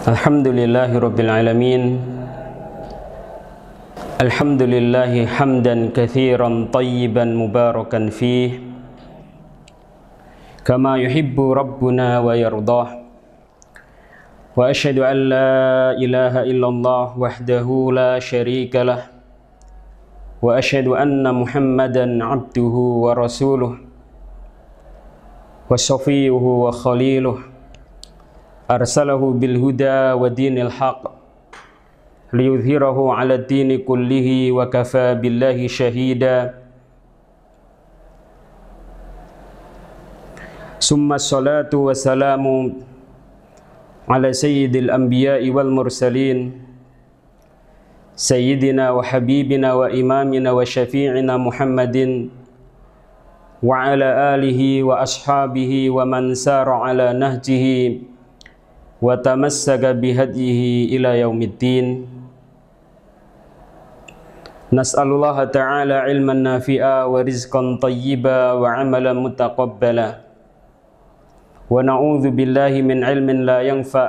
الحمد لله رب العالمين الحمد لله حمدا كثيرا طيبا مباركا فيه كما يحب ربنا ويرضاه واشهد ان لا اله الا الله وحده لا شريك له واشهد ان محمدا عبده ورسوله وصفيه وخليله أرسله بالهدى ودين الحق ليظهره على الدين كله وكفى بالله شهيدا ثم الصلاة والسلام على سيد الأنبياء والمرسلين سيدنا وحبيبنا وإمامنا وشفيعنا محمد وعلى آله وأصحابه ومن سار على نهجه وتمسك بهديه إلى يوم الدين نسأل الله تعالى علما نافعا ورزقا طيبا وعملا متقبلا ونعوذ بالله من علم لا ينفع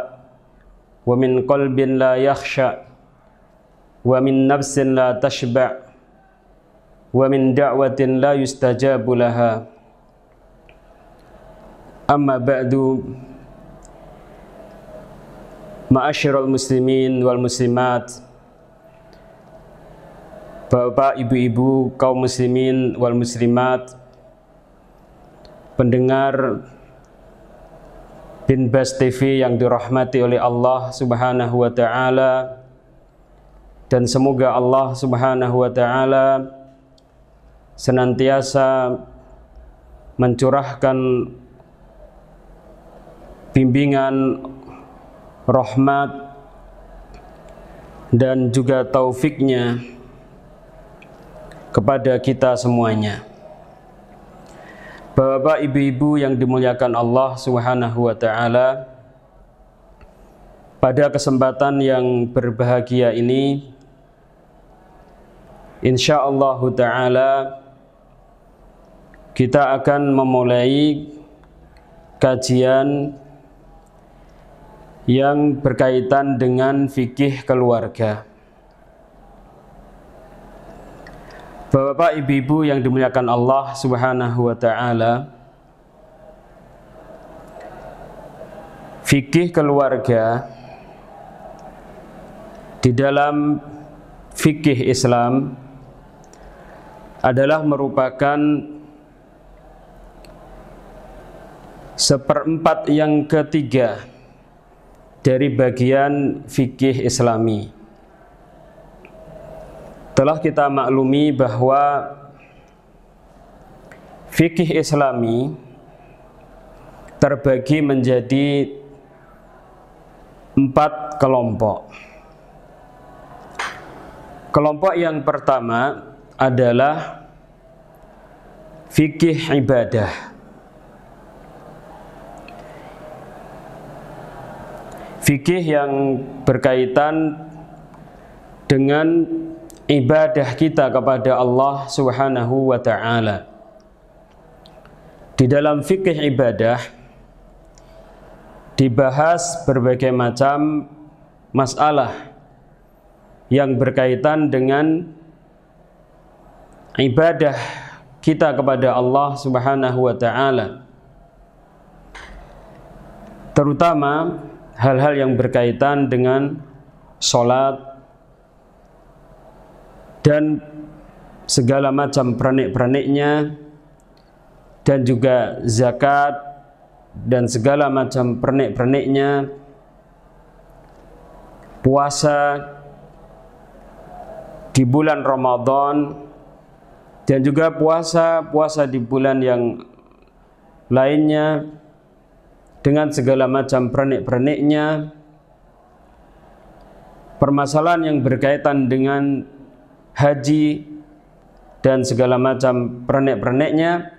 ومن قلب لا يخشع ومن نفس لا تشبع ومن دعوة لا يستجاب لها أما بعد Ma'asyiral muslimin wal muslimat Bapak, ibu-ibu, kaum muslimin wal muslimat Pendengar BinBas TV yang dirahmati oleh Allah subhanahu wa ta'ala Dan semoga Allah subhanahu wa ta'ala Senantiasa mencurahkan bimbingan rahmat dan juga taufiknya kepada kita semuanya. Bapak, ibu-ibu yang dimuliakan Allah Subhanahu wa taala, pada kesempatan yang berbahagia ini insyaallah taala kita akan memulai kajian yang berkaitan dengan fikih keluarga. Bapak-bapak, ibu-ibu yang dimuliakan Allah Subhanahu wa taala. Fikih keluarga di dalam fikih Islam adalah merupakan seperempat yang ketiga dari bagian fikih Islami. Telah kita maklumi bahwa fikih Islami terbagi menjadi empat kelompok. Kelompok yang pertama adalah fikih ibadah. fikih yang berkaitan dengan ibadah kita kepada Allah Subhanahu wa taala. Di dalam fikih ibadah dibahas berbagai macam masalah yang berkaitan dengan ibadah kita kepada Allah Subhanahu wa taala. Terutama hal-hal yang berkaitan dengan sholat dan segala macam pernik-perniknya dan juga zakat dan segala macam pernik-perniknya puasa di bulan Ramadan dan juga puasa-puasa di bulan yang lainnya dengan segala macam pernik-perniknya permasalahan yang berkaitan dengan haji dan segala macam pernik-perniknya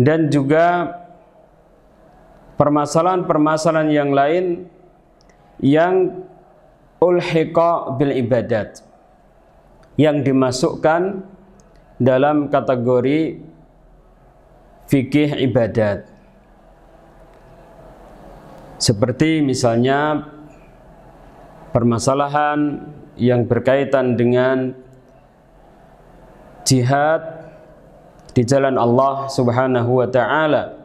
dan juga permasalahan-permasalahan yang lain yang ulhiqa bil ibadat yang dimasukkan dalam kategori fikih ibadat seperti misalnya permasalahan yang berkaitan dengan jihad di jalan Allah Subhanahu wa taala.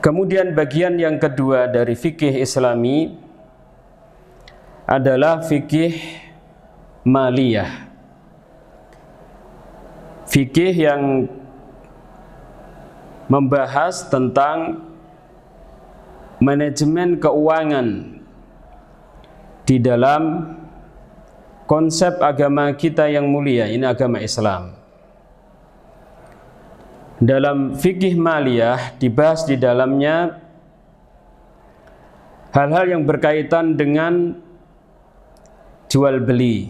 Kemudian bagian yang kedua dari fikih Islami adalah fikih maliyah. Fikih yang membahas tentang manajemen keuangan di dalam konsep agama kita yang mulia ini agama Islam dalam fikih maliyah dibahas di dalamnya hal-hal yang berkaitan dengan jual beli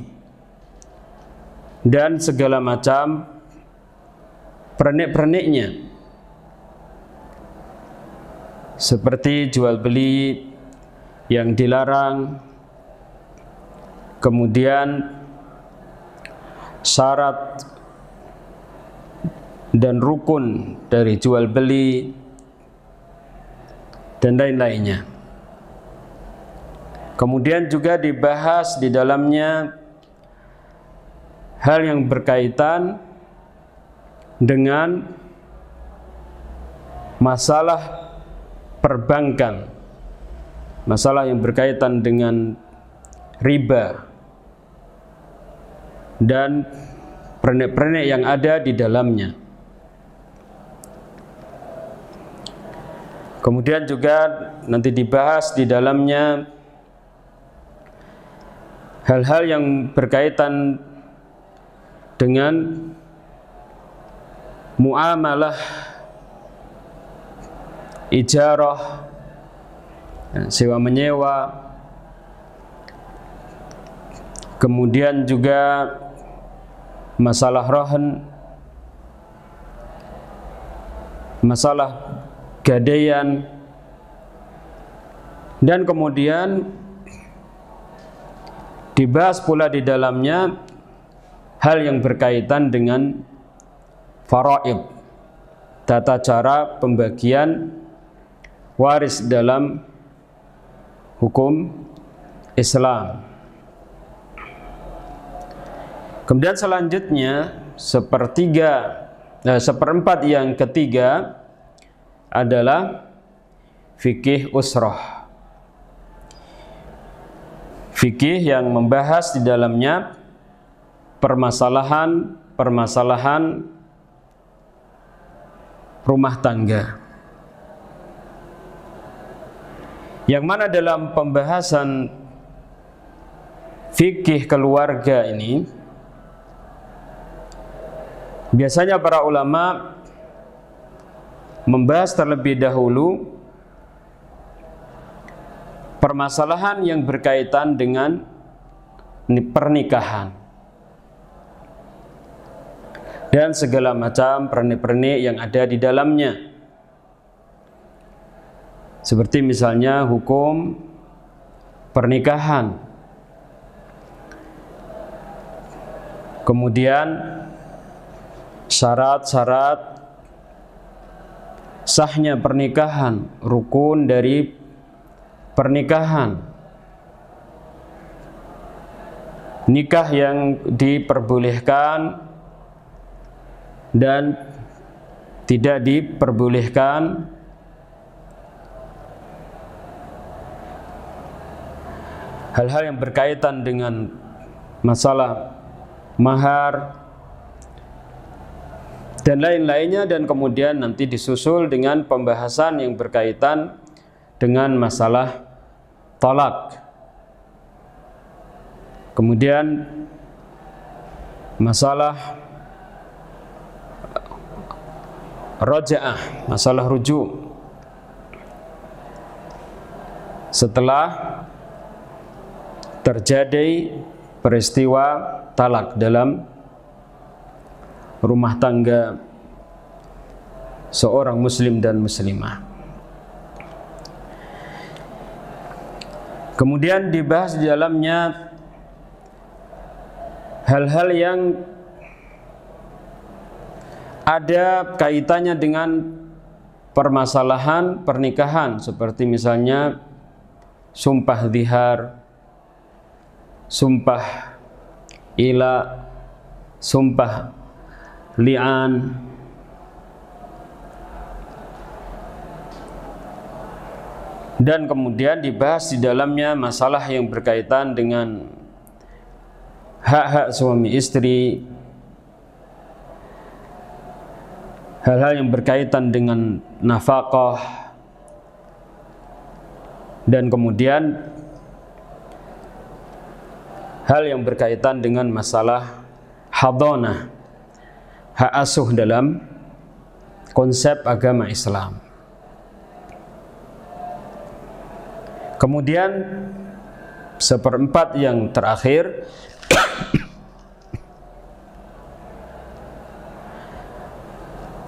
dan segala macam pernik-perniknya seperti jual beli yang dilarang kemudian syarat dan rukun dari jual beli dan lain-lainnya kemudian juga dibahas di dalamnya hal yang berkaitan dengan masalah perbankan, masalah yang berkaitan dengan riba dan pernik-pernik yang ada di dalamnya. Kemudian juga nanti dibahas di dalamnya hal-hal yang berkaitan dengan muamalah ijarah, sewa menyewa, kemudian juga masalah rohan, masalah gadaian, dan kemudian dibahas pula di dalamnya hal yang berkaitan dengan faraid tata cara pembagian waris dalam hukum Islam. Kemudian selanjutnya sepertiga eh, seperempat yang ketiga adalah fikih usroh Fikih yang membahas di dalamnya permasalahan-permasalahan rumah tangga. yang mana dalam pembahasan fikih keluarga ini biasanya para ulama membahas terlebih dahulu permasalahan yang berkaitan dengan pernikahan dan segala macam pernik-pernik yang ada di dalamnya. Seperti misalnya hukum pernikahan. Kemudian syarat-syarat sahnya pernikahan, rukun dari pernikahan. Nikah yang diperbolehkan dan tidak diperbolehkan hal-hal yang berkaitan dengan masalah mahar dan lain-lainnya dan kemudian nanti disusul dengan pembahasan yang berkaitan dengan masalah talak. Kemudian masalah rojaah, masalah rujuk. Setelah terjadi peristiwa talak dalam rumah tangga seorang muslim dan muslimah. Kemudian dibahas di dalamnya hal-hal yang ada kaitannya dengan permasalahan pernikahan seperti misalnya sumpah zihar, sumpah ila sumpah li'an dan kemudian dibahas di dalamnya masalah yang berkaitan dengan hak-hak suami istri hal-hal yang berkaitan dengan nafkah dan kemudian hal yang berkaitan dengan masalah hadonah, hak asuh dalam konsep agama Islam. Kemudian seperempat yang terakhir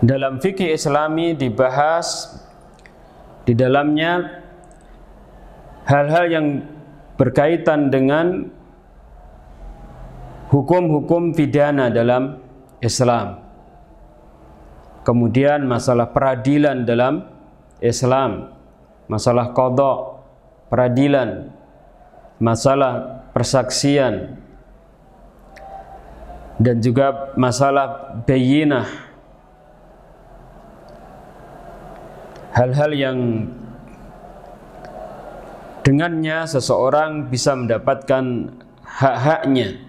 dalam fikih Islami dibahas di dalamnya hal-hal yang berkaitan dengan hukum-hukum pidana dalam Islam. Kemudian masalah peradilan dalam Islam, masalah kodok, peradilan, masalah persaksian, dan juga masalah bayinah. Hal-hal yang dengannya seseorang bisa mendapatkan hak-haknya.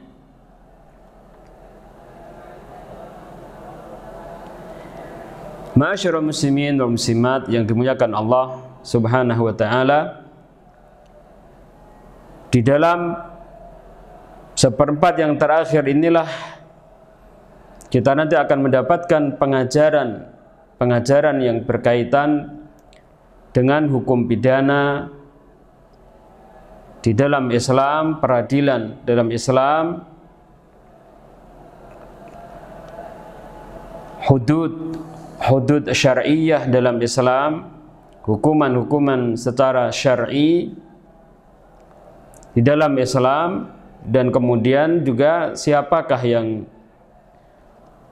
Masyarakat muslimin dan muslimat yang dimuliakan Allah Subhanahu wa taala di dalam seperempat yang terakhir inilah kita nanti akan mendapatkan pengajaran pengajaran yang berkaitan dengan hukum pidana di dalam Islam, peradilan dalam Islam, hudud hudud syariah dalam Islam, hukuman-hukuman secara syar'i di dalam Islam dan kemudian juga siapakah yang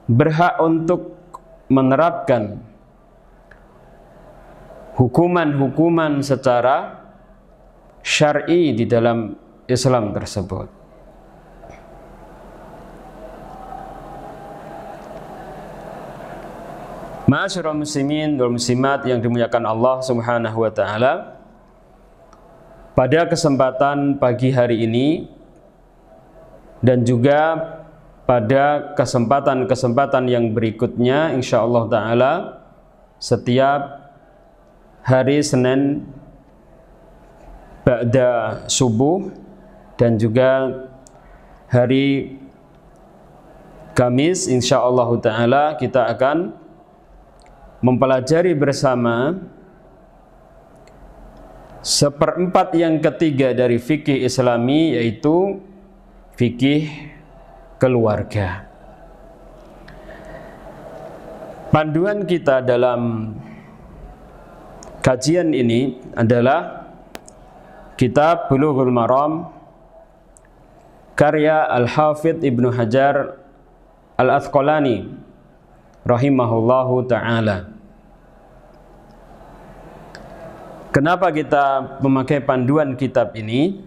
berhak untuk menerapkan hukuman-hukuman secara syar'i di dalam Islam tersebut. Masyurah muslimin wal muslimat yang dimuliakan Allah subhanahu wa ta'ala Pada kesempatan pagi hari ini Dan juga pada kesempatan-kesempatan yang berikutnya insya Allah ta'ala Setiap hari Senin Ba'da subuh Dan juga hari Kamis insya Allah ta'ala kita akan mempelajari bersama seperempat yang ketiga dari fikih Islami yaitu fikih keluarga. Panduan kita dalam kajian ini adalah kitab Bulughul Maram karya Al-Hafidh Ibnu Hajar Al-Asqalani rahimahullahu taala. Kenapa kita memakai panduan kitab ini?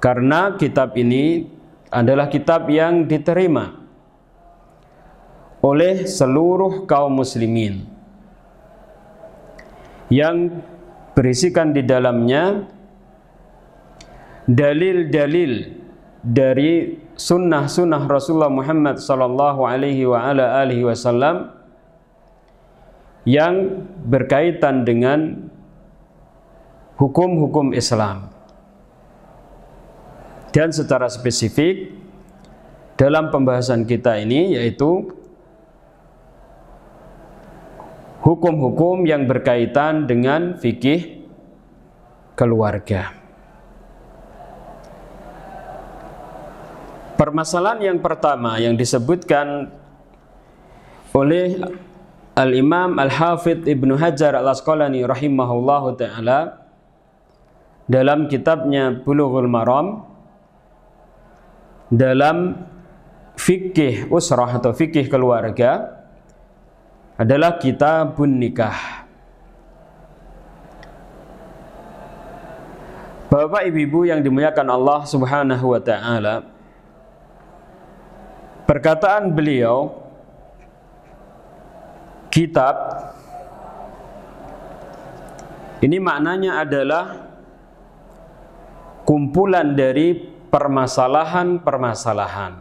Karena kitab ini adalah kitab yang diterima oleh seluruh kaum muslimin yang berisikan di dalamnya dalil-dalil dari sunnah-sunnah Rasulullah Muhammad sallallahu alaihi wa ala alihi wasallam yang berkaitan dengan hukum-hukum Islam. Dan secara spesifik dalam pembahasan kita ini yaitu hukum-hukum yang berkaitan dengan fikih keluarga. Permasalahan yang pertama yang disebutkan oleh Al-Imam Al-Hafidh Ibnu Hajar Al-Asqalani rahimahullahu taala dalam kitabnya Bulughul Maram dalam fikih usrah atau fikih keluarga adalah kitabun nikah. Bapak Ibu yang dimuliakan Allah Subhanahu wa taala, Perkataan beliau kitab ini maknanya adalah kumpulan dari permasalahan-permasalahan.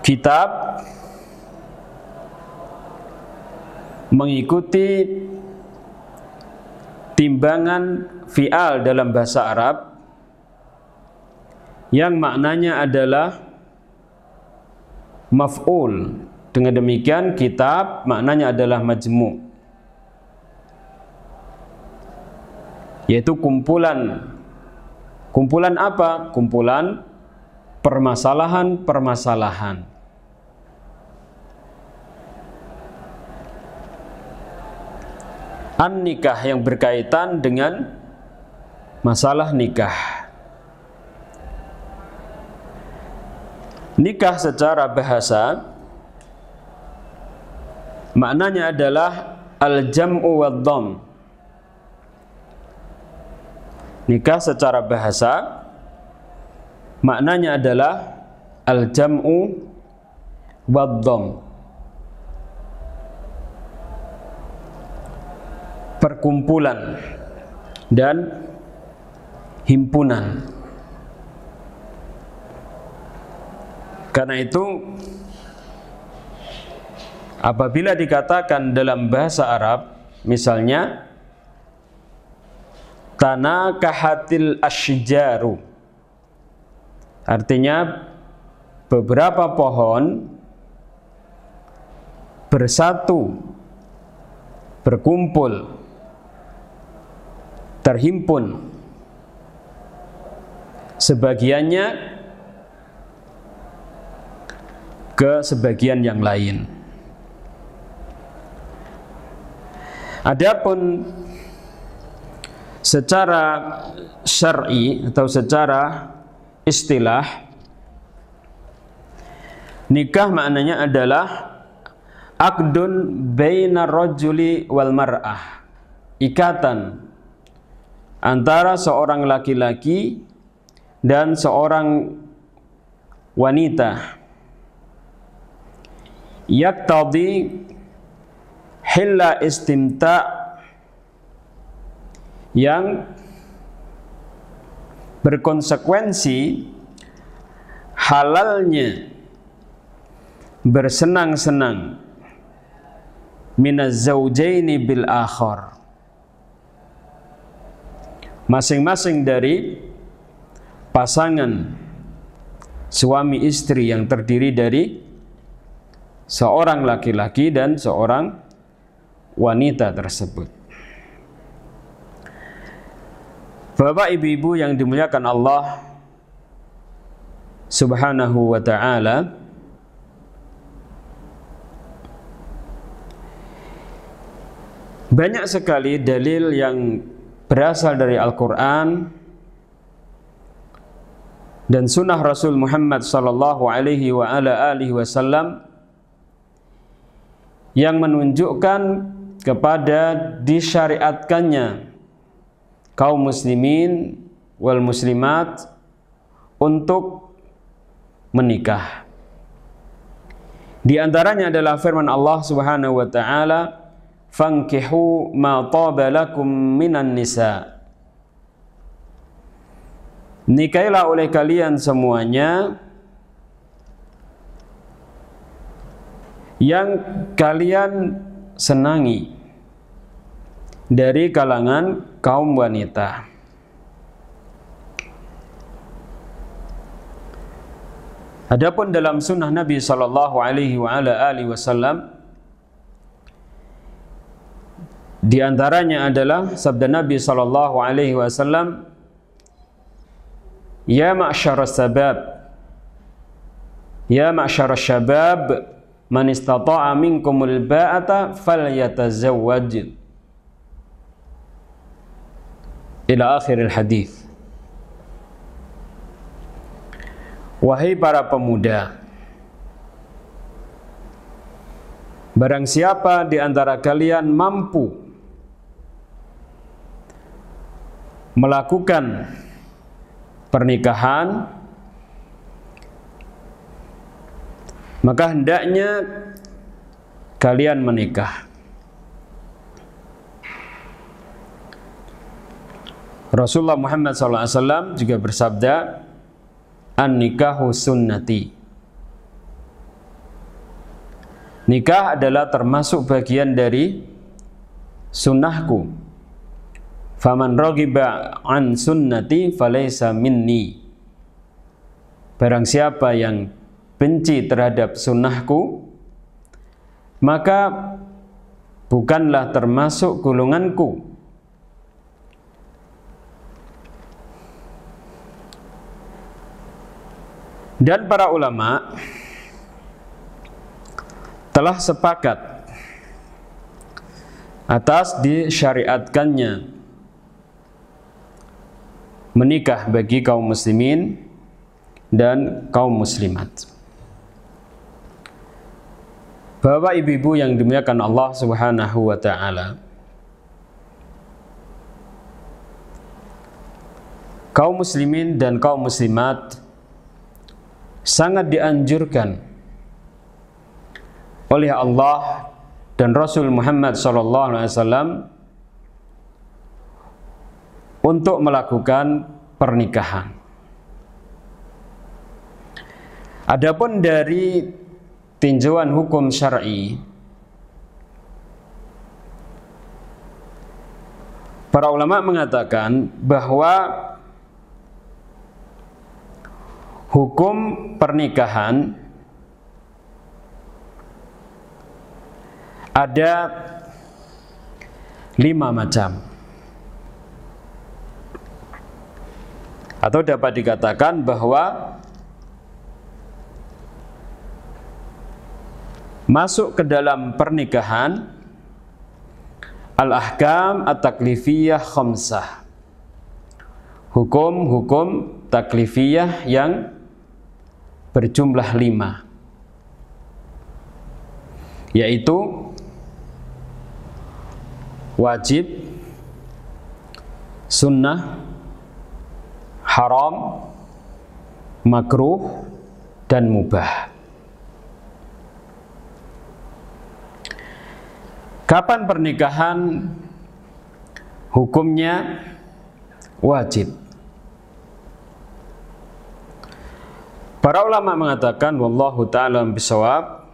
Kitab mengikuti timbangan fi'al dalam bahasa Arab yang maknanya adalah maf'ul. Dengan demikian kitab maknanya adalah majmu. Yaitu kumpulan. Kumpulan apa? Kumpulan permasalahan-permasalahan. An nikah yang berkaitan dengan masalah nikah. Nikah secara bahasa maknanya adalah al-jam'u wad-dham. Nikah secara bahasa maknanya adalah al-jam'u wad-dham. Perkumpulan dan himpunan. Karena itu apabila dikatakan dalam bahasa Arab misalnya tanakahatil asjaru artinya beberapa pohon bersatu berkumpul terhimpun sebagiannya ke sebagian yang lain. Adapun secara syar'i atau secara istilah nikah maknanya adalah akdun baina rajuli wal mar'ah ikatan antara seorang laki-laki dan seorang wanita yaktadi hilla istimta yang berkonsekuensi halalnya bersenang-senang minaz zaujaini bil akhar masing-masing dari pasangan suami istri yang terdiri dari seorang laki-laki dan seorang wanita tersebut. Bapak ibu-ibu yang dimuliakan Allah Subhanahu wa taala Banyak sekali dalil yang berasal dari Al-Qur'an dan sunnah Rasul Muhammad sallallahu alaihi wa ala alihi wasallam yang menunjukkan kepada disyariatkannya kaum muslimin wal muslimat untuk menikah. Di antaranya adalah firman Allah Subhanahu wa taala, "Fankihu ma taba lakum minan nisa." Nikailah oleh kalian semuanya yang kalian senangi dari kalangan kaum wanita. Adapun dalam sunnah Nabi Shallallahu Alaihi Wasallam di antaranya adalah sabda Nabi Shallallahu Alaihi Wasallam, "Ya ma'syar sabab, ya ma'syar syabab, Man istata'a minkumul ba'ata yatazawwaj. Ila al hadis. Wahai para pemuda, barang siapa di antara kalian mampu melakukan pernikahan maka hendaknya kalian menikah. Rasulullah Muhammad SAW juga bersabda, an nikahu sunnati. Nikah adalah termasuk bagian dari sunnahku. Faman rogiba an sunnati falaysa minni. Barang siapa yang benci terhadap sunnahku, maka bukanlah termasuk golonganku. Dan para ulama telah sepakat atas disyariatkannya menikah bagi kaum muslimin dan kaum muslimat. Bapak Ibu-ibu yang dimuliakan Allah Subhanahu wa taala. Kaum muslimin dan kaum muslimat sangat dianjurkan oleh Allah dan Rasul Muhammad sallallahu alaihi wasallam untuk melakukan pernikahan. Adapun dari tinjauan hukum syar'i Para ulama mengatakan bahwa hukum pernikahan ada lima macam atau dapat dikatakan bahwa masuk ke dalam pernikahan al-ahkam at-taklifiyah khamsah hukum-hukum taklifiyah yang berjumlah lima yaitu wajib sunnah haram makruh dan mubah Kapan pernikahan hukumnya wajib? Para ulama mengatakan wallahu taala bisawab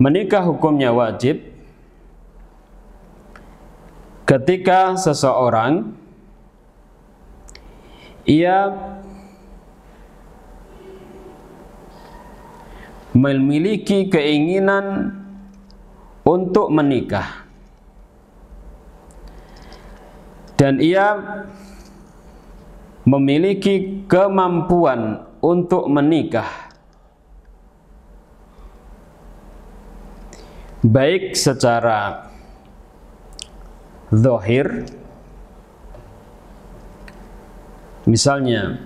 menikah hukumnya wajib ketika seseorang ia memiliki keinginan untuk menikah dan ia memiliki kemampuan untuk menikah baik secara zahir, misalnya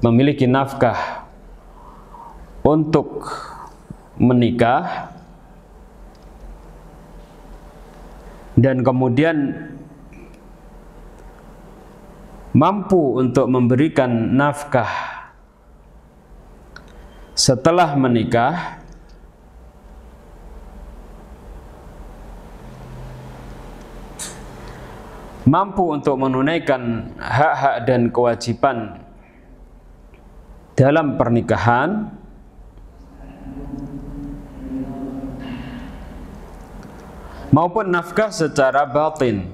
memiliki nafkah untuk menikah dan kemudian mampu untuk memberikan nafkah setelah menikah mampu untuk menunaikan hak-hak dan kewajiban dalam pernikahan maupun nafkah secara batin.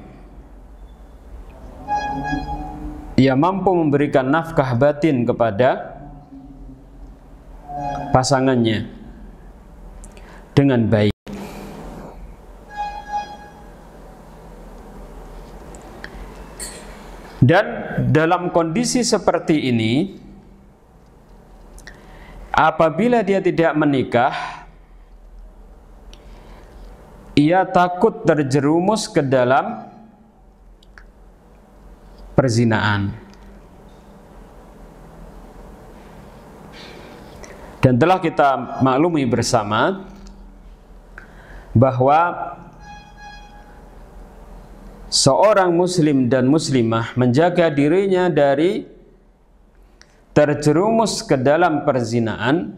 Ia mampu memberikan nafkah batin kepada pasangannya dengan baik. Dan dalam kondisi seperti ini, apabila dia tidak menikah, ia takut terjerumus ke dalam perzinaan. Dan telah kita maklumi bersama bahwa seorang muslim dan muslimah menjaga dirinya dari terjerumus ke dalam perzinaan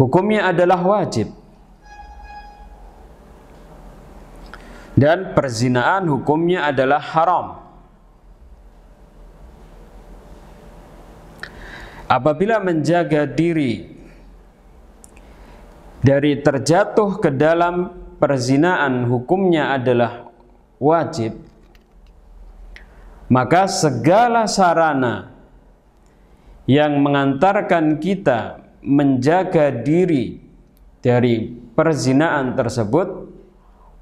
hukumnya adalah wajib dan perzinaan hukumnya adalah haram. Apabila menjaga diri dari terjatuh ke dalam perzinaan hukumnya adalah wajib, maka segala sarana yang mengantarkan kita menjaga diri dari perzinaan tersebut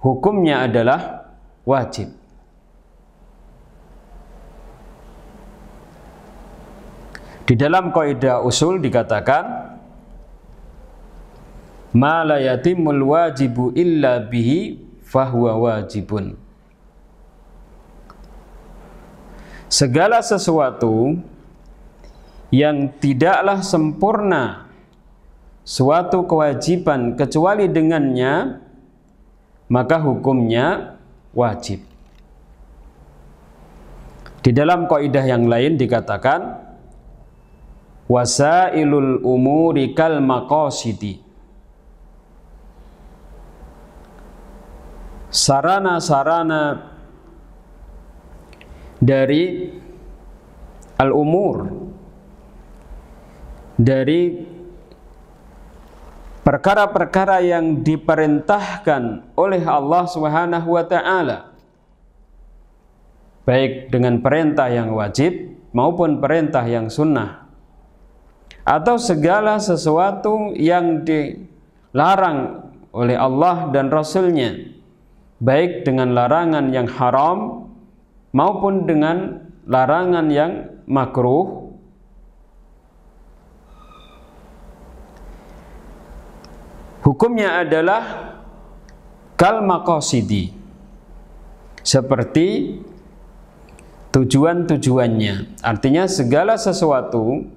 hukumnya adalah wajib. Di dalam kaidah usul dikatakan ma la yatimul wajibu illa bihi fahuwa wajibun. Segala sesuatu yang tidaklah sempurna suatu kewajiban kecuali dengannya maka hukumnya wajib. Di dalam kaidah yang lain dikatakan wasailul umuri kal maqasidi. Sarana-sarana dari al-umur dari perkara-perkara yang diperintahkan oleh Allah Subhanahu wa taala baik dengan perintah yang wajib maupun perintah yang sunnah atau segala sesuatu yang dilarang oleh Allah dan Rasulnya baik dengan larangan yang haram maupun dengan larangan yang makruh hukumnya adalah kal maqasidi seperti tujuan-tujuannya artinya segala sesuatu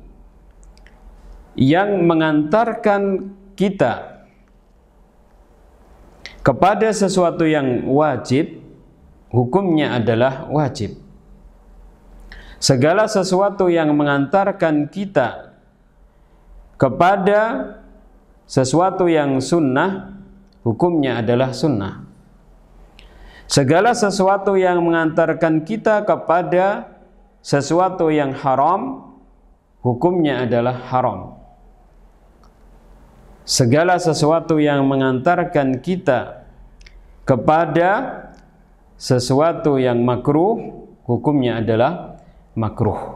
yang mengantarkan kita kepada sesuatu yang wajib hukumnya adalah wajib segala sesuatu yang mengantarkan kita kepada sesuatu yang sunnah hukumnya adalah sunnah. Segala sesuatu yang mengantarkan kita kepada sesuatu yang haram hukumnya adalah haram. Segala sesuatu yang mengantarkan kita kepada sesuatu yang makruh hukumnya adalah makruh.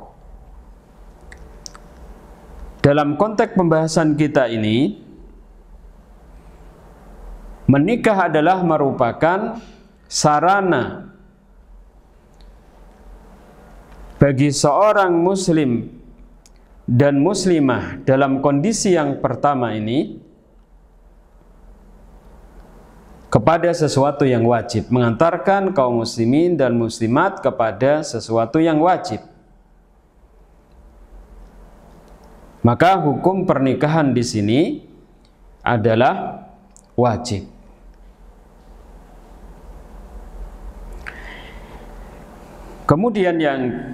Dalam konteks pembahasan kita ini, Menikah adalah merupakan sarana bagi seorang muslim dan muslimah dalam kondisi yang pertama ini kepada sesuatu yang wajib, mengantarkan kaum muslimin dan muslimat kepada sesuatu yang wajib. Maka hukum pernikahan di sini adalah wajib. Kemudian yang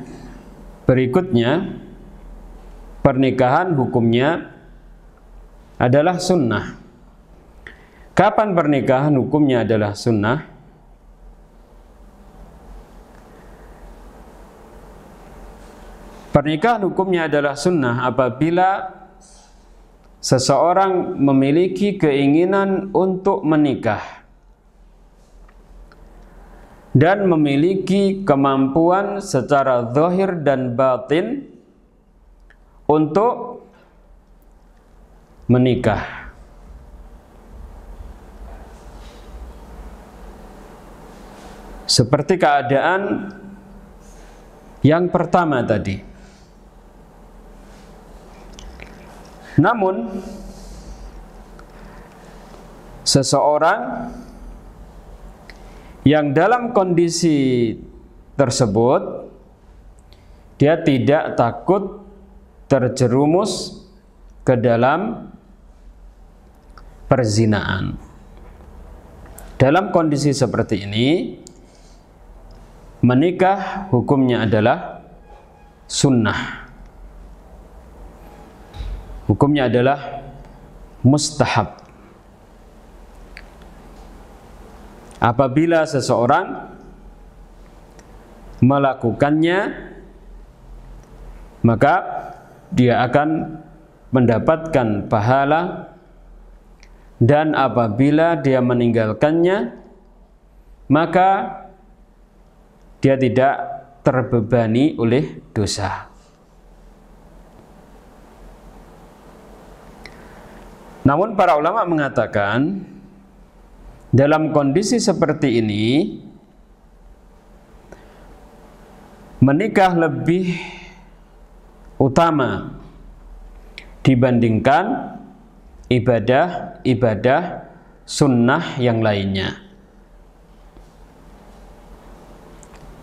berikutnya pernikahan hukumnya adalah sunnah. Kapan pernikahan hukumnya adalah sunnah? Pernikahan hukumnya adalah sunnah apabila seseorang memiliki keinginan untuk menikah dan memiliki kemampuan secara zahir dan batin untuk menikah. Seperti keadaan yang pertama tadi. Namun seseorang yang dalam kondisi tersebut dia tidak takut terjerumus ke dalam perzinaan. Dalam kondisi seperti ini menikah hukumnya adalah sunnah. Hukumnya adalah mustahab. apabila seseorang melakukannya maka dia akan mendapatkan pahala dan apabila dia meninggalkannya maka dia tidak terbebani oleh dosa namun para ulama mengatakan dalam kondisi seperti ini, menikah lebih utama dibandingkan ibadah-ibadah sunnah yang lainnya.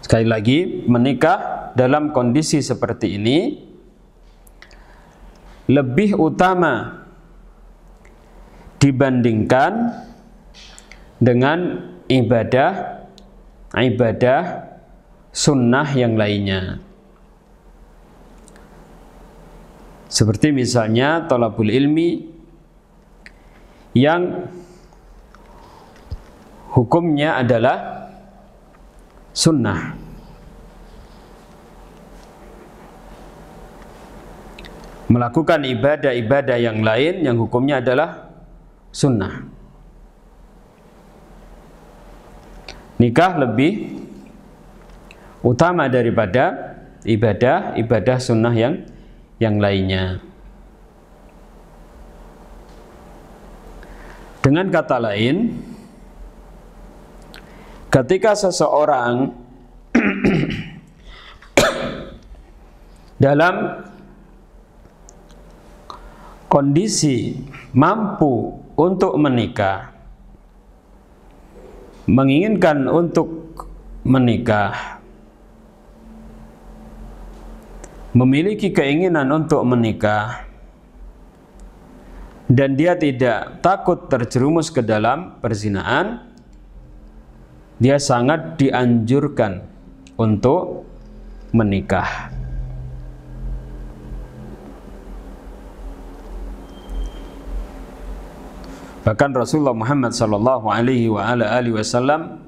Sekali lagi, menikah dalam kondisi seperti ini lebih utama dibandingkan dengan ibadah ibadah sunnah yang lainnya seperti misalnya tolabul ilmi yang hukumnya adalah sunnah melakukan ibadah-ibadah yang lain yang hukumnya adalah sunnah nikah lebih utama daripada ibadah ibadah sunnah yang yang lainnya dengan kata lain ketika seseorang dalam kondisi mampu untuk menikah menginginkan untuk menikah memiliki keinginan untuk menikah dan dia tidak takut terjerumus ke dalam perzinaan dia sangat dianjurkan untuk menikah Bahkan Rasulullah Muhammad sallallahu alaihi wasallam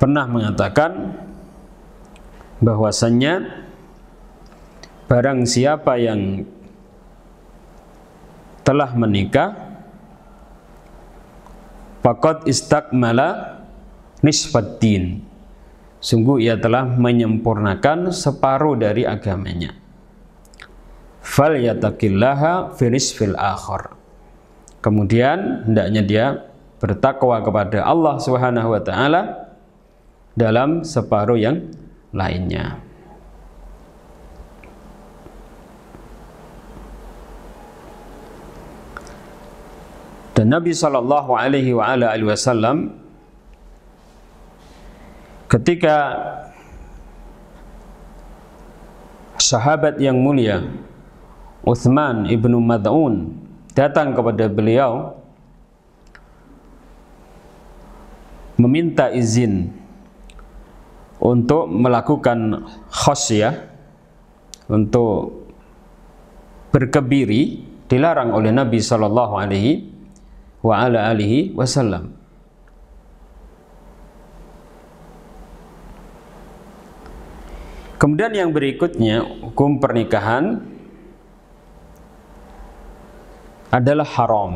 pernah mengatakan bahwasannya barang siapa yang telah menikah Pakot istakmala nisfatin. Sungguh ia telah menyempurnakan separuh dari agamanya fal yataqillaha finis fil akhir kemudian hendaknya dia bertakwa kepada Allah Subhanahu wa taala dalam separuh yang lainnya. Dan Nabi Shallallahu Alaihi Wasallam ketika sahabat yang mulia Uthman ibnu Mad'un datang kepada beliau meminta izin untuk melakukan khosyah untuk berkebiri dilarang oleh Nabi Shallallahu Alaihi wa ala alihi wasallam. Kemudian yang berikutnya hukum pernikahan adalah haram.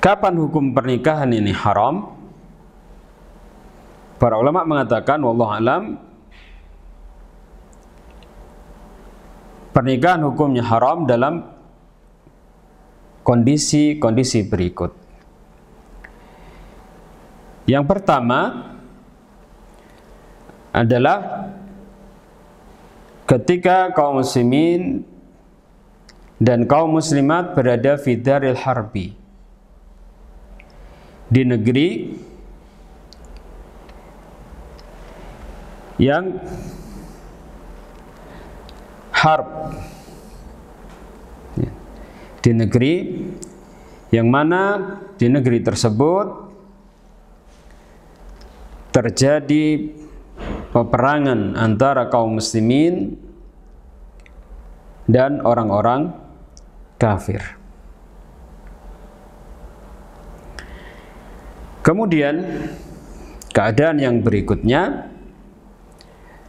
Kapan hukum pernikahan ini haram? Para ulama mengatakan wallahu alam pernikahan hukumnya haram dalam kondisi-kondisi berikut. Yang pertama adalah ketika kaum muslimin dan kaum muslimat berada daril harbi di negeri yang harb ya. di negeri yang mana di negeri tersebut terjadi peperangan antara kaum muslimin dan orang-orang kafir. Kemudian keadaan yang berikutnya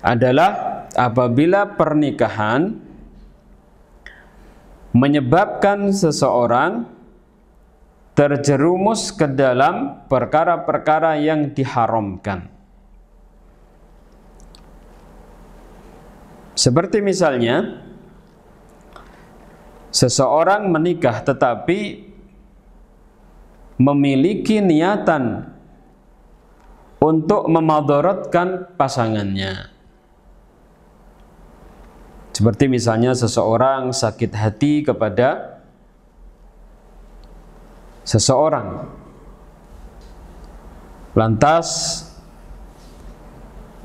adalah apabila pernikahan menyebabkan seseorang terjerumus ke dalam perkara-perkara yang diharamkan. Seperti misalnya seseorang menikah tetapi memiliki niatan untuk memadorotkan pasangannya. Seperti misalnya seseorang sakit hati kepada seseorang. Lantas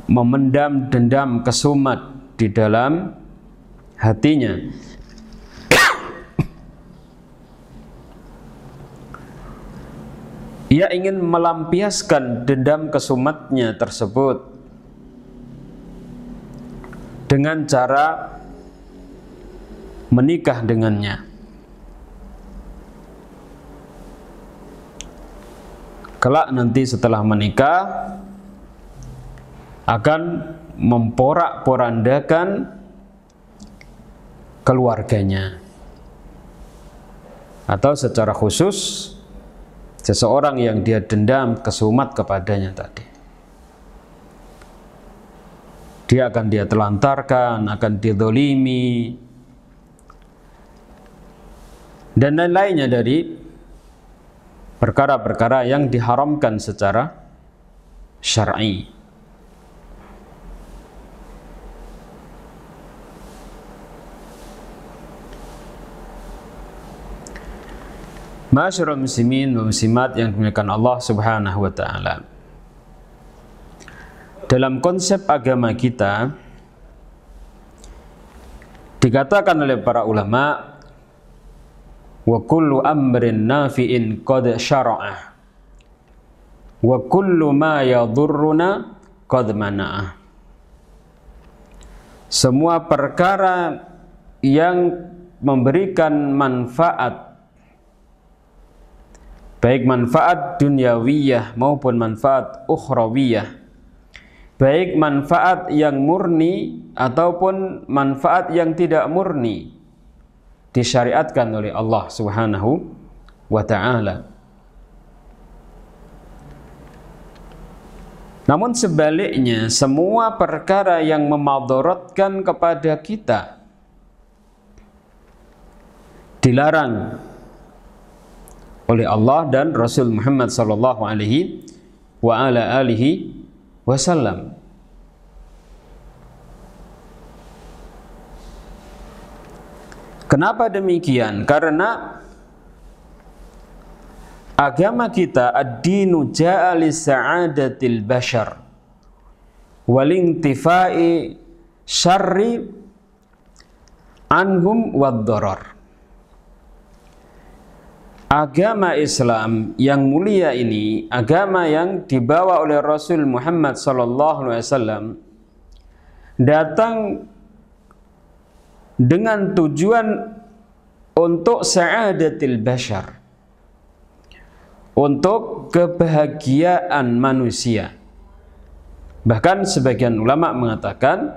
memendam dendam kesumat di dalam hatinya. Ia ingin melampiaskan dendam kesumatnya tersebut dengan cara menikah dengannya. Kelak nanti setelah menikah akan memporak-porandakan keluarganya. Atau secara khusus seseorang yang dia dendam kesumat kepadanya tadi. Dia akan dia telantarkan, akan didolimi, dan lain-lainnya dari perkara-perkara yang diharamkan secara syar'i. Masyarul muslimin wa muslimat yang dimuliakan Allah Subhanahu wa taala. Dalam konsep agama kita dikatakan oleh para ulama wa kullu amrin nafi'in qad syara'ah wa kullu ma yadurruna qad mana'ah. Semua perkara yang memberikan manfaat baik manfaat duniawiyah maupun manfaat ukhrawiyah baik manfaat yang murni ataupun manfaat yang tidak murni disyariatkan oleh Allah Subhanahu wa taala Namun sebaliknya semua perkara yang memadorotkan kepada kita dilarang oleh Allah dan Rasul Muhammad sallallahu alaihi wa ala alihi wasallam. Kenapa demikian? Karena agama kita ad-dinu ja'a li sa'adatil bashar walintifai syarri anhum wad darar agama Islam yang mulia ini, agama yang dibawa oleh Rasul Muhammad SAW, datang dengan tujuan untuk sa'adatil bashar untuk kebahagiaan manusia bahkan sebagian ulama mengatakan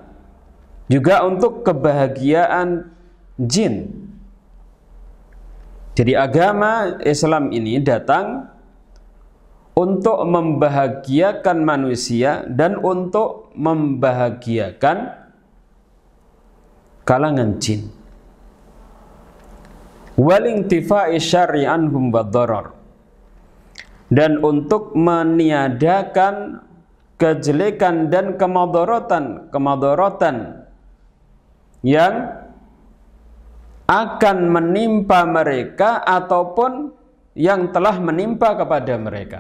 juga untuk kebahagiaan jin jadi agama Islam ini datang untuk membahagiakan manusia dan untuk membahagiakan kalangan jin. Walintifa'i syar'i anhum dan untuk meniadakan kejelekan dan kemadorotan kemadorotan yang akan menimpa mereka ataupun yang telah menimpa kepada mereka.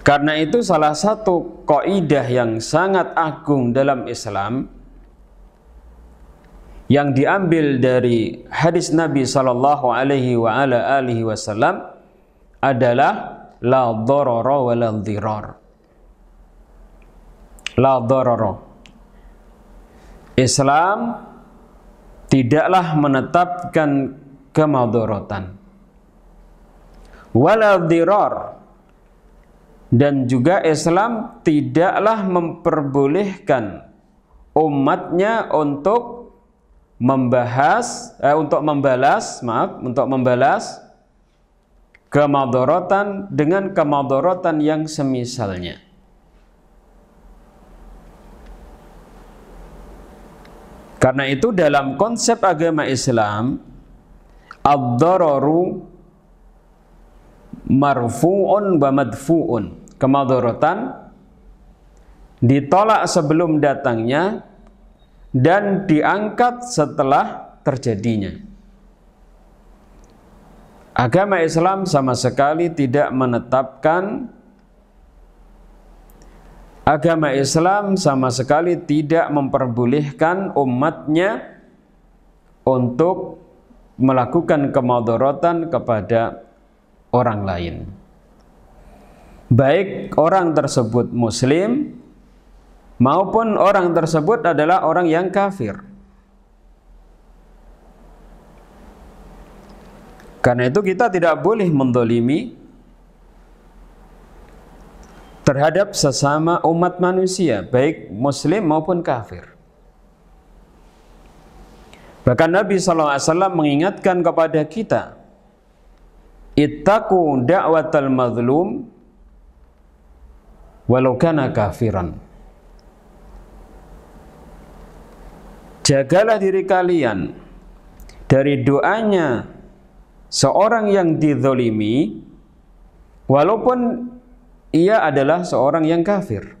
Karena itu salah satu kaidah yang sangat agung dalam Islam yang diambil dari hadis Nabi Shallallahu Alaihi Wasallam adalah la dororo wa la dhiror. La dororo Islam tidaklah menetapkan kemadorotan wala dan juga Islam tidaklah memperbolehkan umatnya untuk membahas eh, untuk membalas maaf untuk membalas kemadorotan dengan kemadorotan yang semisalnya Karena itu dalam konsep agama Islam ad-dararu marfu'un wa madfu'un. Kemadaratan ditolak sebelum datangnya dan diangkat setelah terjadinya. Agama Islam sama sekali tidak menetapkan Agama Islam sama sekali tidak memperbolehkan umatnya untuk melakukan kemadorotan kepada orang lain. Baik orang tersebut muslim maupun orang tersebut adalah orang yang kafir. Karena itu kita tidak boleh mendolimi terhadap sesama umat manusia, baik muslim maupun kafir. Bahkan Nabi SAW mengingatkan kepada kita, Ittaku da'watal mazlum walau kana kafiran. Jagalah diri kalian dari doanya seorang yang didolimi, walaupun ia adalah seorang yang kafir.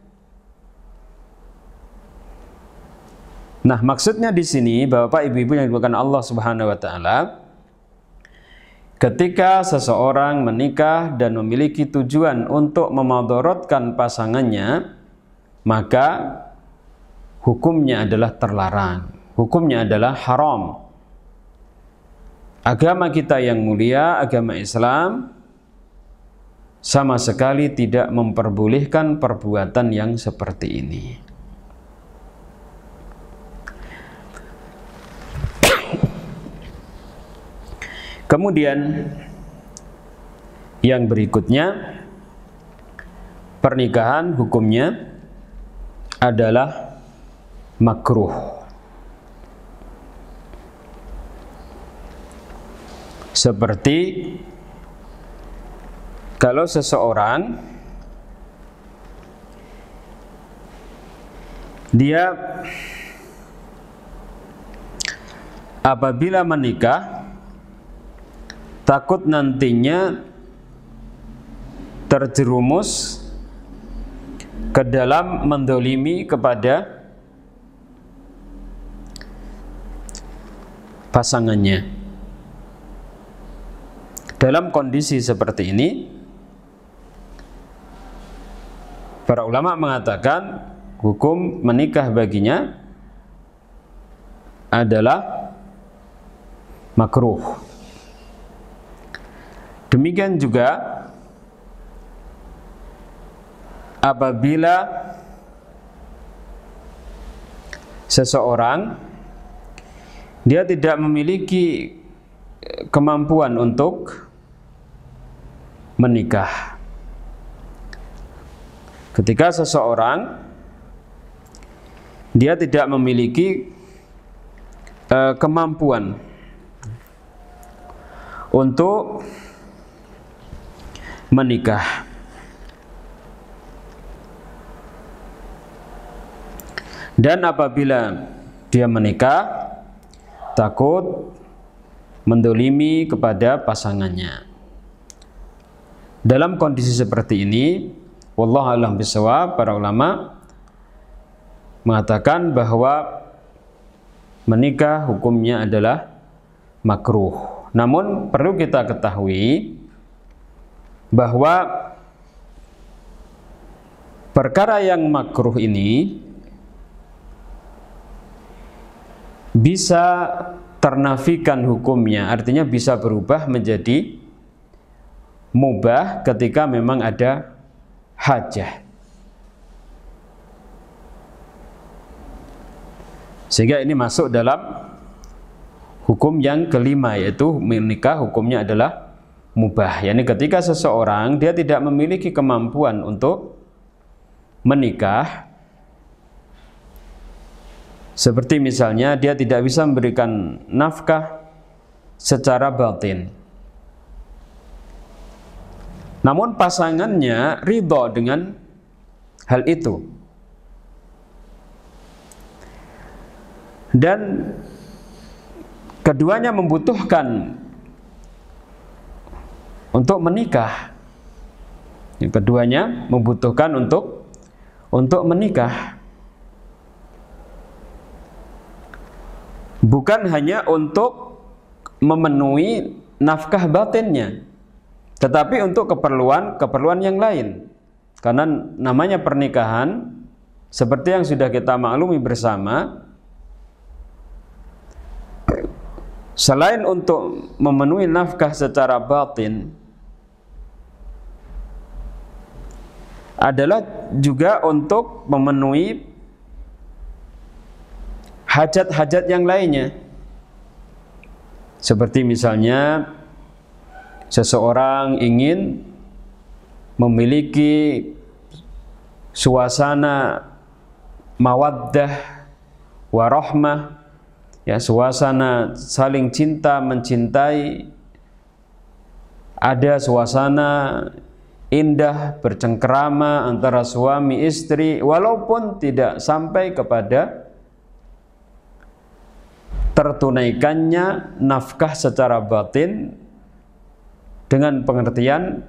Nah, maksudnya di sini Bapak Ibu-ibu yang dimuliakan Allah Subhanahu wa taala ketika seseorang menikah dan memiliki tujuan untuk memadorotkan pasangannya, maka hukumnya adalah terlarang. Hukumnya adalah haram. Agama kita yang mulia, agama Islam, sama sekali tidak memperbolehkan perbuatan yang seperti ini. Kemudian yang berikutnya pernikahan hukumnya adalah makruh. Seperti kalau seseorang dia apabila menikah takut nantinya terjerumus ke dalam mendolimi kepada pasangannya. Dalam kondisi seperti ini, para ulama mengatakan hukum menikah baginya adalah makruh. Demikian juga apabila seseorang dia tidak memiliki kemampuan untuk menikah Ketika seseorang dia tidak memiliki uh, kemampuan untuk menikah. Dan apabila dia menikah, takut mendolimi kepada pasangannya. Dalam kondisi seperti ini, Wallahu alam bisawab, para ulama mengatakan bahwa menikah hukumnya adalah makruh. Namun perlu kita ketahui bahwa perkara yang makruh ini bisa ternafikan hukumnya, artinya bisa berubah menjadi mubah ketika memang ada hajah. Sehingga ini masuk dalam hukum yang kelima yaitu menikah hukumnya adalah mubah. Yani ketika seseorang dia tidak memiliki kemampuan untuk menikah seperti misalnya dia tidak bisa memberikan nafkah secara batin namun pasangannya ridho dengan hal itu. Dan keduanya membutuhkan untuk menikah. Keduanya membutuhkan untuk untuk menikah. Bukan hanya untuk memenuhi nafkah batinnya, tetapi untuk keperluan-keperluan yang lain. Karena namanya pernikahan seperti yang sudah kita maklumi bersama selain untuk memenuhi nafkah secara batin adalah juga untuk memenuhi hajat-hajat yang lainnya seperti misalnya seseorang ingin memiliki suasana mawaddah warohmah, ya suasana saling cinta mencintai ada suasana indah bercengkerama antara suami istri walaupun tidak sampai kepada tertunaikannya nafkah secara batin dengan pengertian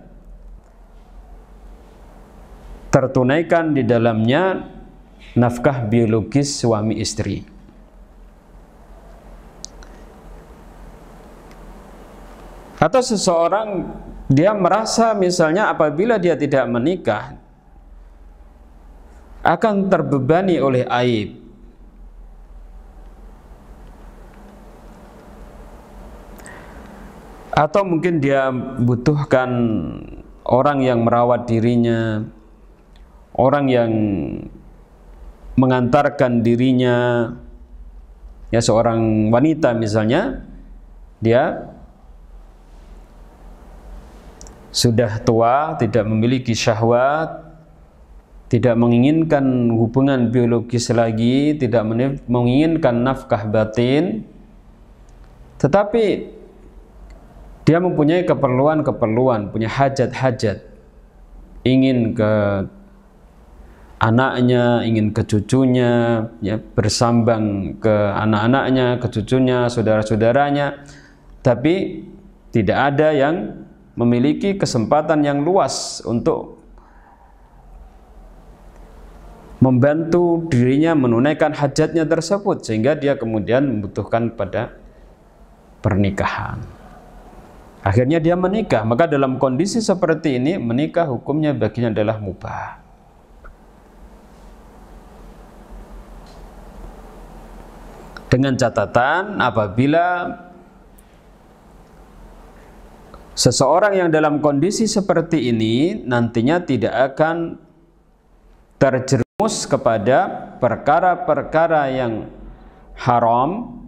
tertunaikan di dalamnya nafkah biologis suami istri. Atau seseorang dia merasa misalnya apabila dia tidak menikah akan terbebani oleh aib atau mungkin dia butuhkan orang yang merawat dirinya, orang yang mengantarkan dirinya, ya seorang wanita misalnya, dia sudah tua, tidak memiliki syahwat, tidak menginginkan hubungan biologis lagi, tidak menginginkan nafkah batin, tetapi dia mempunyai keperluan-keperluan, punya hajat-hajat. Ingin ke anaknya, ingin ke cucunya, ya, bersambang ke anak-anaknya, ke cucunya, saudara-saudaranya. Tapi tidak ada yang memiliki kesempatan yang luas untuk membantu dirinya menunaikan hajatnya tersebut sehingga dia kemudian membutuhkan pada pernikahan. Akhirnya dia menikah. Maka dalam kondisi seperti ini menikah hukumnya baginya adalah mubah. Dengan catatan apabila seseorang yang dalam kondisi seperti ini nantinya tidak akan terjerumus kepada perkara-perkara yang haram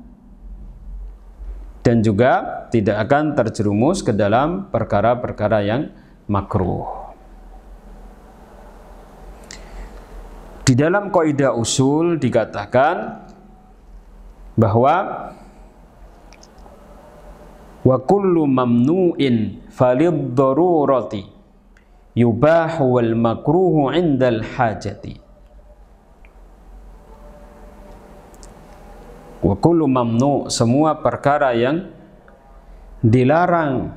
dan juga tidak akan terjerumus ke dalam perkara-perkara yang makruh. Di dalam kaidah usul dikatakan bahwa wa kullu mamnu'in falid darurati yubahu wal makruhu indal hajati wa kullu mamnu semua perkara yang dilarang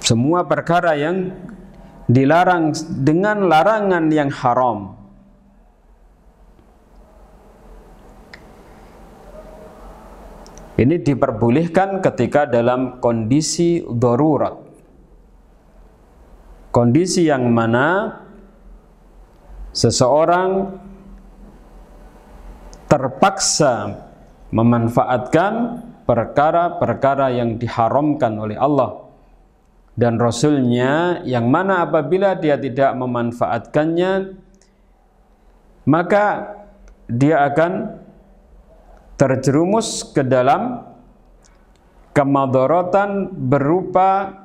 semua perkara yang dilarang dengan larangan yang haram Ini diperbolehkan ketika dalam kondisi darurat. Kondisi yang mana seseorang terpaksa memanfaatkan perkara-perkara yang diharamkan oleh Allah dan Rasulnya yang mana apabila dia tidak memanfaatkannya maka dia akan terjerumus ke dalam kemadaratan berupa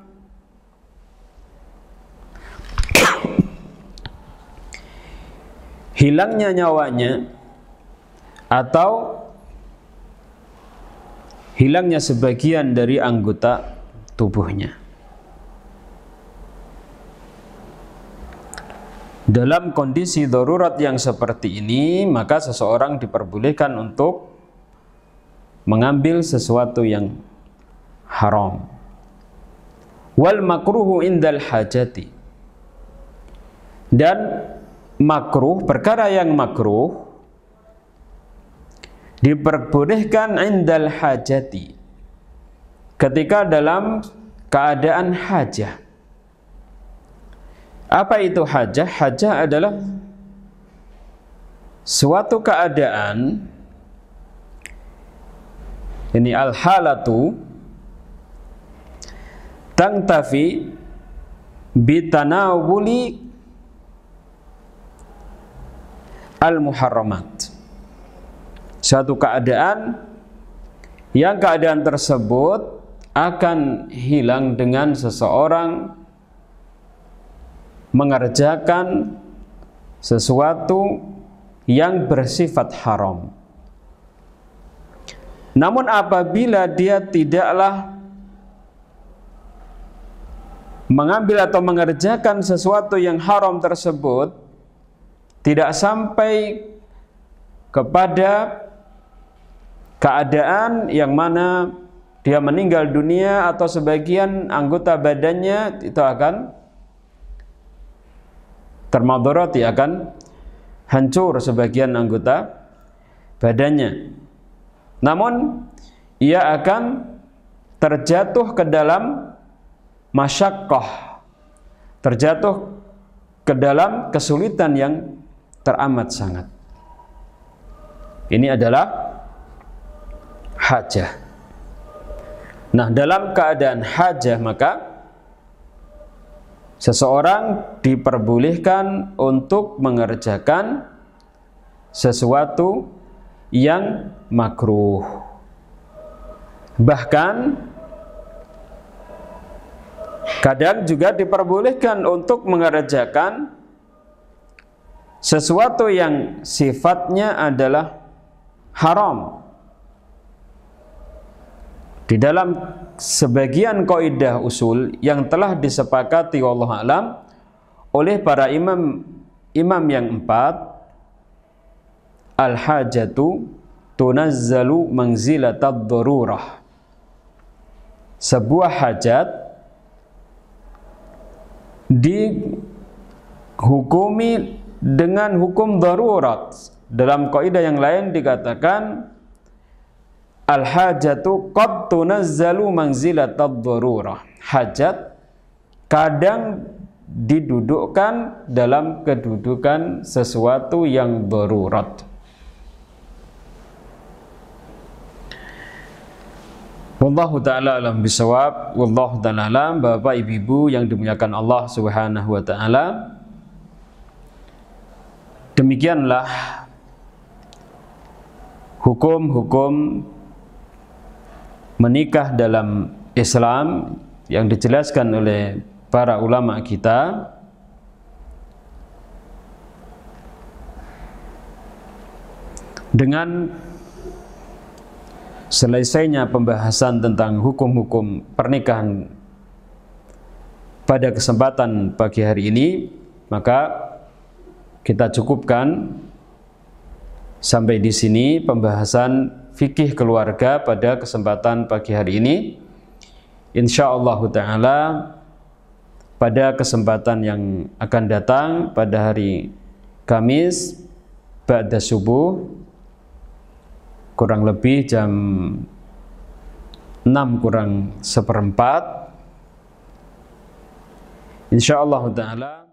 hilangnya nyawanya atau hilangnya sebagian dari anggota tubuhnya. Dalam kondisi darurat yang seperti ini, maka seseorang diperbolehkan untuk mengambil sesuatu yang haram. Wal makruhu indal hajati. Dan makruh, perkara yang makruh diperbolehkan indal hajati ketika dalam keadaan hajah apa itu hajah? hajah adalah suatu keadaan ini al-halatu tangtafi bitanawuli al-muharramat. Satu keadaan yang keadaan tersebut akan hilang dengan seseorang mengerjakan sesuatu yang bersifat haram. Namun apabila dia tidaklah mengambil atau mengerjakan sesuatu yang haram tersebut tidak sampai kepada keadaan yang mana dia meninggal dunia atau sebagian anggota badannya itu akan termadoroti akan hancur sebagian anggota badannya namun ia akan terjatuh ke dalam masyakoh terjatuh ke dalam kesulitan yang teramat sangat. Ini adalah hajah. Nah, dalam keadaan hajah maka seseorang diperbolehkan untuk mengerjakan sesuatu yang makruh. Bahkan kadang juga diperbolehkan untuk mengerjakan sesuatu yang sifatnya adalah haram di dalam sebagian kaidah usul yang telah disepakati Allah alam oleh para imam imam yang empat al hajatu tunazzalu manzilatad darurah sebuah hajat dihukumi dengan hukum darurat. Dalam kaidah yang lain dikatakan al-hajatu qad tunazzalu manzilatad darurah. Hajat kadang didudukkan dalam kedudukan sesuatu yang darurat. Wallahu taala alam bisawab, wallahu taala alam Bapak Ibu-ibu yang dimuliakan Allah Subhanahu wa taala demikianlah hukum-hukum menikah dalam Islam yang dijelaskan oleh para ulama kita dengan selesainya pembahasan tentang hukum-hukum pernikahan pada kesempatan pagi hari ini maka kita cukupkan sampai di sini pembahasan fikih keluarga pada kesempatan pagi hari ini. Insya Allah Ta'ala pada kesempatan yang akan datang pada hari Kamis pada subuh kurang lebih jam 6 kurang seperempat Insya Allah Ta'ala